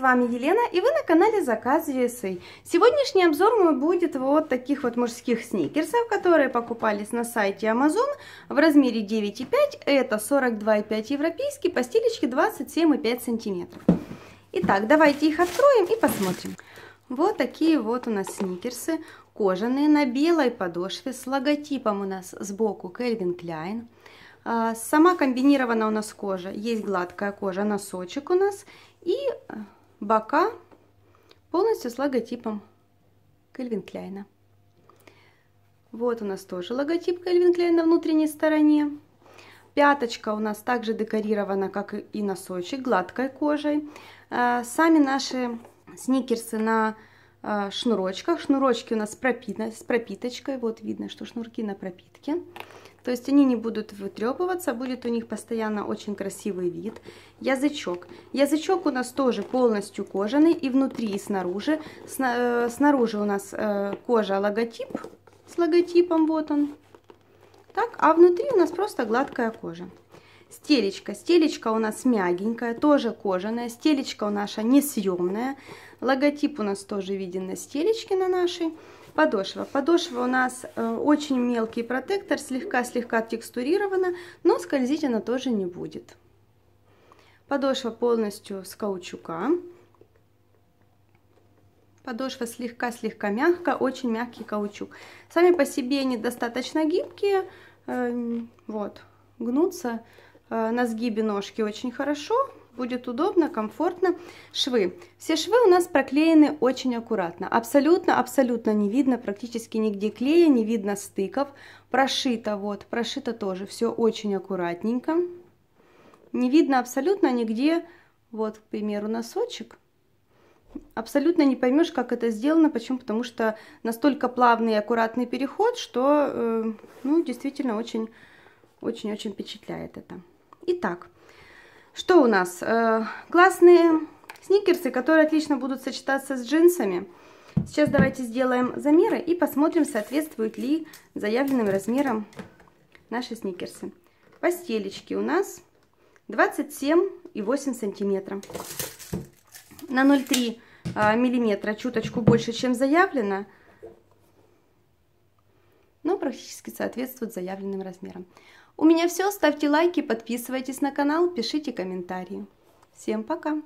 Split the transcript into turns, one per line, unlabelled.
вами Елена и вы на канале Заказ Весы. А. Сегодняшний обзор мой будет вот таких вот мужских сникерсов, которые покупались на сайте Amazon в размере 9,5. Это 42,5 европейский, по стилечке 27,5 сантиметров. Итак, давайте их откроем и посмотрим. Вот такие вот у нас сникерсы, кожаные, на белой подошве, с логотипом у нас сбоку Кельвин Кляйн. А, сама комбинирована у нас кожа. Есть гладкая кожа, носочек у нас. И э, бока полностью с логотипом Кельвин Кляйна. Вот у нас тоже логотип Кельвин Кляйна на внутренней стороне. Пяточка у нас также декорирована, как и носочек, гладкой кожей. Э, сами наши сникерсы на э, шнурочках. Шнурочки у нас с, пропит... с пропиточкой. Вот видно, что шнурки на пропитке. То есть они не будут вытрепываться, будет у них постоянно очень красивый вид. Язычок. Язычок у нас тоже полностью кожаный и внутри, и снаружи. Сна э, снаружи у нас э, кожа логотип с логотипом, вот он. Так, а внутри у нас просто гладкая кожа. Стелечка. Стелечка у нас мягенькая, тоже кожаная. Стелечка у наша несъемная. Логотип у нас тоже виден на стелечке на нашей. Подошва. Подошва у нас э, очень мелкий протектор, слегка-слегка текстурирована, но скользить она тоже не будет. Подошва полностью с каучука. Подошва слегка-слегка мягкая, очень мягкий каучук. Сами по себе они достаточно гибкие, эм, вот, гнутся э, на сгибе ножки очень хорошо, будет удобно, комфортно. Швы. Все швы у нас проклеены очень аккуратно. Абсолютно-абсолютно не видно практически нигде клея, не видно стыков. Прошито вот, прошито тоже все очень аккуратненько. Не видно абсолютно нигде, вот, к примеру, носочек. Абсолютно не поймешь, как это сделано. Почему? Потому что настолько плавный и аккуратный переход, что, э, ну, действительно очень-очень-очень впечатляет это. Итак, что у нас? Э, классные сникерсы, которые отлично будут сочетаться с джинсами. Сейчас давайте сделаем замеры и посмотрим, соответствуют ли заявленным размерам наши сникерсы. Постелечки у нас 27,8 сантиметра. На 0,3 э, миллиметра чуточку больше, чем заявлено но практически соответствует заявленным размерам. У меня все, ставьте лайки, подписывайтесь на канал, пишите комментарии. Всем пока!